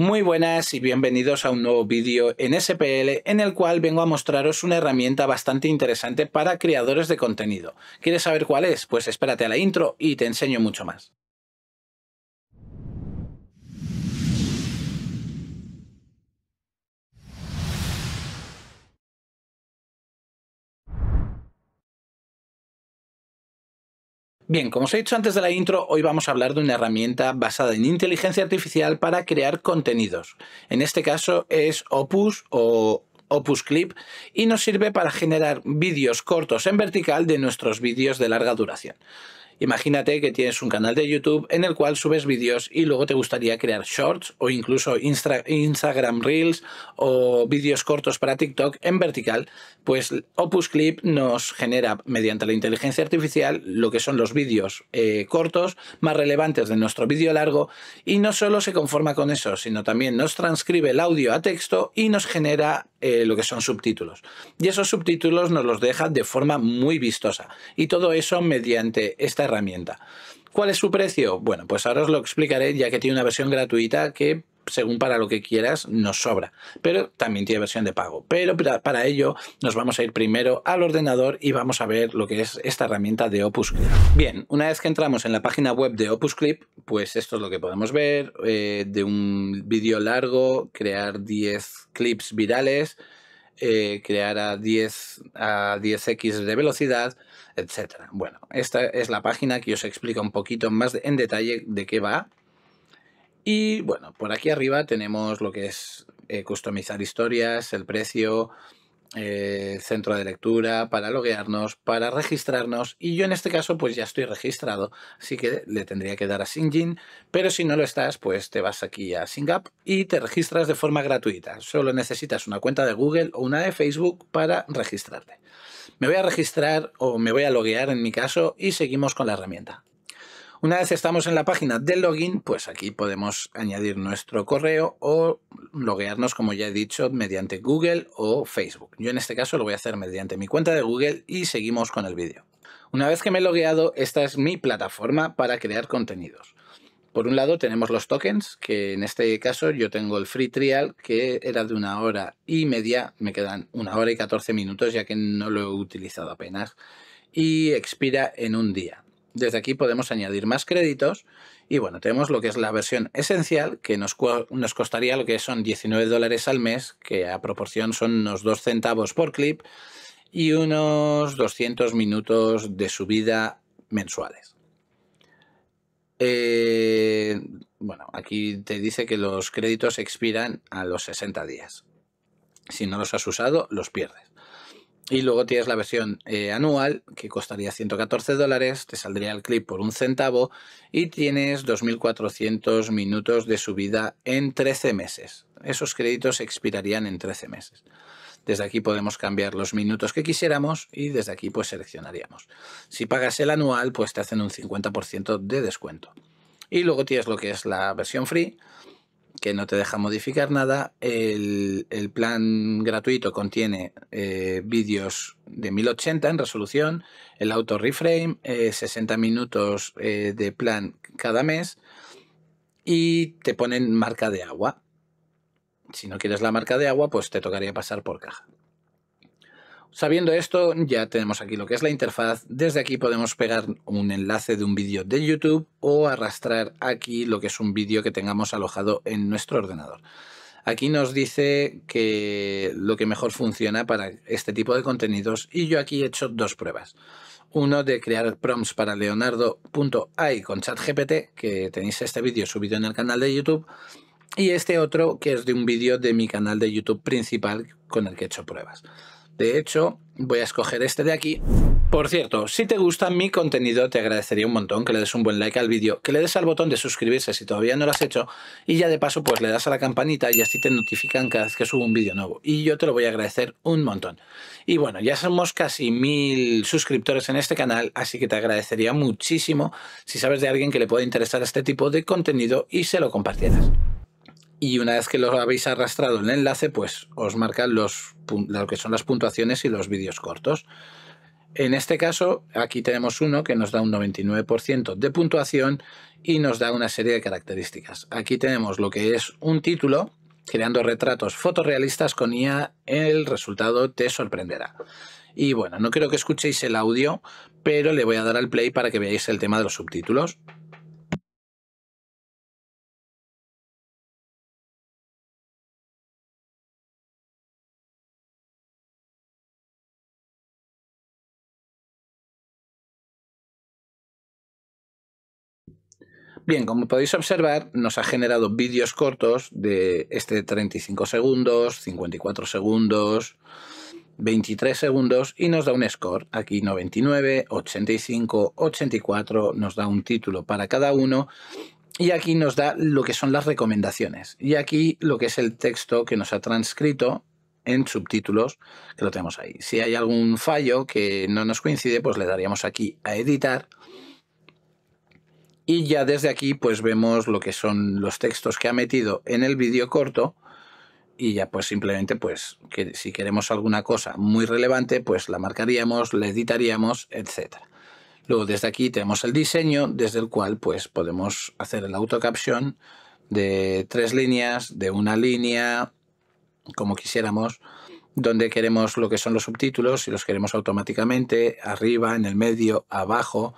Muy buenas y bienvenidos a un nuevo vídeo en SPL en el cual vengo a mostraros una herramienta bastante interesante para creadores de contenido. ¿Quieres saber cuál es? Pues espérate a la intro y te enseño mucho más. Bien, como os he dicho antes de la intro, hoy vamos a hablar de una herramienta basada en inteligencia artificial para crear contenidos. En este caso es Opus o Opus Clip y nos sirve para generar vídeos cortos en vertical de nuestros vídeos de larga duración. Imagínate que tienes un canal de YouTube en el cual subes vídeos y luego te gustaría crear shorts o incluso Instagram Reels o vídeos cortos para TikTok en vertical, pues Opus Clip nos genera mediante la inteligencia artificial lo que son los vídeos eh, cortos más relevantes de nuestro vídeo largo y no solo se conforma con eso, sino también nos transcribe el audio a texto y nos genera eh, lo que son subtítulos. Y esos subtítulos nos los deja de forma muy vistosa. Y todo eso mediante esta herramienta. ¿Cuál es su precio? Bueno, pues ahora os lo explicaré ya que tiene una versión gratuita que según para lo que quieras, nos sobra. Pero también tiene versión de pago. Pero para ello nos vamos a ir primero al ordenador y vamos a ver lo que es esta herramienta de Opus Clip. Bien, una vez que entramos en la página web de Opus Clip, pues esto es lo que podemos ver, eh, de un vídeo largo, crear 10 clips virales, eh, crear a 10 a 10x de velocidad, etcétera. Bueno, esta es la página que os explica un poquito más en detalle de qué va y bueno, por aquí arriba tenemos lo que es eh, customizar historias, el precio, eh, centro de lectura, para loguearnos, para registrarnos. Y yo en este caso pues ya estoy registrado, así que le tendría que dar a Singin Pero si no lo estás, pues te vas aquí a up y te registras de forma gratuita. Solo necesitas una cuenta de Google o una de Facebook para registrarte. Me voy a registrar o me voy a loguear en mi caso y seguimos con la herramienta. Una vez estamos en la página del login, pues aquí podemos añadir nuestro correo o loguearnos, como ya he dicho, mediante Google o Facebook. Yo en este caso lo voy a hacer mediante mi cuenta de Google y seguimos con el vídeo. Una vez que me he logueado, esta es mi plataforma para crear contenidos. Por un lado tenemos los tokens, que en este caso yo tengo el free trial, que era de una hora y media, me quedan una hora y 14 minutos ya que no lo he utilizado apenas, y expira en un día. Desde aquí podemos añadir más créditos y bueno, tenemos lo que es la versión esencial que nos, nos costaría lo que son 19 dólares al mes, que a proporción son unos 2 centavos por clip y unos 200 minutos de subida mensuales. Eh, bueno, aquí te dice que los créditos expiran a los 60 días. Si no los has usado, los pierdes. Y luego tienes la versión eh, anual, que costaría 114 dólares, te saldría el clip por un centavo y tienes 2.400 minutos de subida en 13 meses. Esos créditos expirarían en 13 meses. Desde aquí podemos cambiar los minutos que quisiéramos y desde aquí pues seleccionaríamos. Si pagas el anual, pues te hacen un 50% de descuento. Y luego tienes lo que es la versión free, que no te deja modificar nada. El, plan gratuito contiene eh, vídeos de 1080 en resolución, el auto reframe, 60 eh, minutos eh, de plan cada mes y te ponen marca de agua. Si no quieres la marca de agua, pues te tocaría pasar por caja. Sabiendo esto, ya tenemos aquí lo que es la interfaz. Desde aquí podemos pegar un enlace de un vídeo de YouTube o arrastrar aquí lo que es un vídeo que tengamos alojado en nuestro ordenador. Aquí nos dice que lo que mejor funciona para este tipo de contenidos y yo aquí he hecho dos pruebas. Uno de crear prompts para leonardo.ai con ChatGPT, que tenéis este vídeo subido en el canal de YouTube y este otro que es de un vídeo de mi canal de YouTube principal con el que he hecho pruebas. De hecho, voy a escoger este de aquí. Por cierto, si te gusta mi contenido, te agradecería un montón que le des un buen like al vídeo, que le des al botón de suscribirse si todavía no lo has hecho, y ya de paso pues le das a la campanita y así te notifican cada vez que subo un vídeo nuevo. Y yo te lo voy a agradecer un montón. Y bueno, ya somos casi mil suscriptores en este canal, así que te agradecería muchísimo si sabes de alguien que le pueda interesar este tipo de contenido y se lo compartieras y una vez que lo habéis arrastrado en el enlace, pues os marcan los, lo que son las puntuaciones y los vídeos cortos. En este caso, aquí tenemos uno que nos da un 99% de puntuación y nos da una serie de características. Aquí tenemos lo que es un título, creando retratos fotorrealistas con IA, el resultado te sorprenderá. Y bueno, no creo que escuchéis el audio, pero le voy a dar al play para que veáis el tema de los subtítulos. Bien, como podéis observar, nos ha generado vídeos cortos de este 35 segundos, 54 segundos, 23 segundos y nos da un score. Aquí 99, 85, 84, nos da un título para cada uno y aquí nos da lo que son las recomendaciones. Y aquí lo que es el texto que nos ha transcrito en subtítulos, que lo tenemos ahí. Si hay algún fallo que no nos coincide, pues le daríamos aquí a editar y ya desde aquí pues vemos lo que son los textos que ha metido en el vídeo corto y ya pues simplemente pues que si queremos alguna cosa muy relevante pues la marcaríamos, la editaríamos, etc. Luego desde aquí tenemos el diseño desde el cual pues podemos hacer el autocaption de tres líneas, de una línea, como quisiéramos, donde queremos lo que son los subtítulos, si los queremos automáticamente, arriba, en el medio, abajo,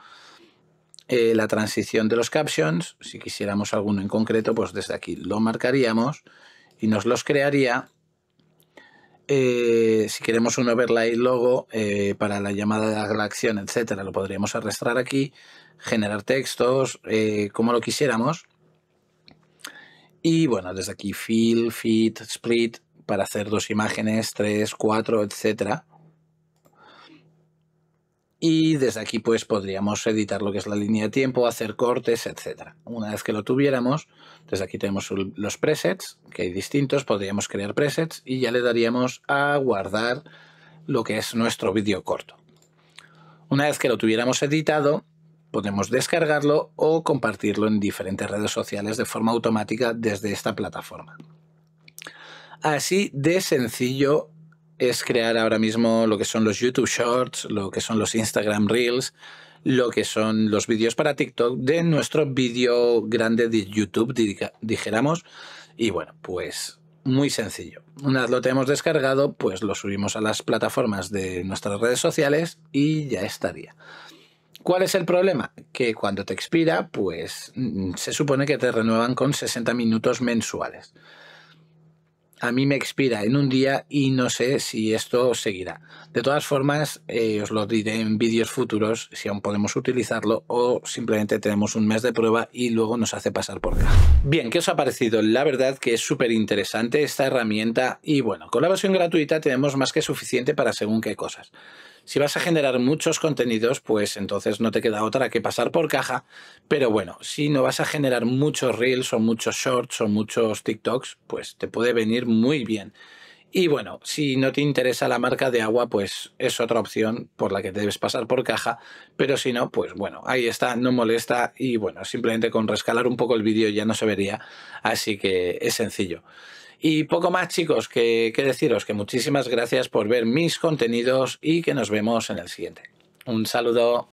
eh, la transición de los captions, si quisiéramos alguno en concreto, pues desde aquí lo marcaríamos y nos los crearía. Eh, si queremos un overlay logo eh, para la llamada de la acción, etcétera, lo podríamos arrastrar aquí, generar textos, como lo quisiéramos. Y bueno, desde aquí fill, fit, split, para hacer dos imágenes, tres, cuatro, etcétera y desde aquí pues podríamos editar lo que es la línea de tiempo, hacer cortes, etc. Una vez que lo tuviéramos, desde aquí tenemos los presets, que hay distintos, podríamos crear presets y ya le daríamos a guardar lo que es nuestro vídeo corto. Una vez que lo tuviéramos editado, podemos descargarlo o compartirlo en diferentes redes sociales de forma automática desde esta plataforma. Así de sencillo es crear ahora mismo lo que son los YouTube Shorts, lo que son los Instagram Reels, lo que son los vídeos para TikTok de nuestro vídeo grande de YouTube, dijéramos. Y bueno, pues muy sencillo. Una vez lo tenemos descargado, pues lo subimos a las plataformas de nuestras redes sociales y ya estaría. ¿Cuál es el problema? Que cuando te expira, pues mm, se supone que te renuevan con 60 minutos mensuales a mí me expira en un día y no sé si esto seguirá. De todas formas, eh, os lo diré en vídeos futuros si aún podemos utilizarlo o simplemente tenemos un mes de prueba y luego nos hace pasar por acá. Bien, ¿qué os ha parecido? La verdad que es súper interesante esta herramienta y bueno, con la versión gratuita tenemos más que suficiente para según qué cosas. Si vas a generar muchos contenidos, pues entonces no te queda otra que pasar por caja. Pero bueno, si no vas a generar muchos reels o muchos shorts o muchos TikToks, pues te puede venir muy bien. Y bueno, si no te interesa la marca de agua, pues es otra opción por la que debes pasar por caja, pero si no, pues bueno, ahí está, no molesta y bueno, simplemente con rescalar un poco el vídeo ya no se vería, así que es sencillo. Y poco más chicos que, que deciros, que muchísimas gracias por ver mis contenidos y que nos vemos en el siguiente. Un saludo.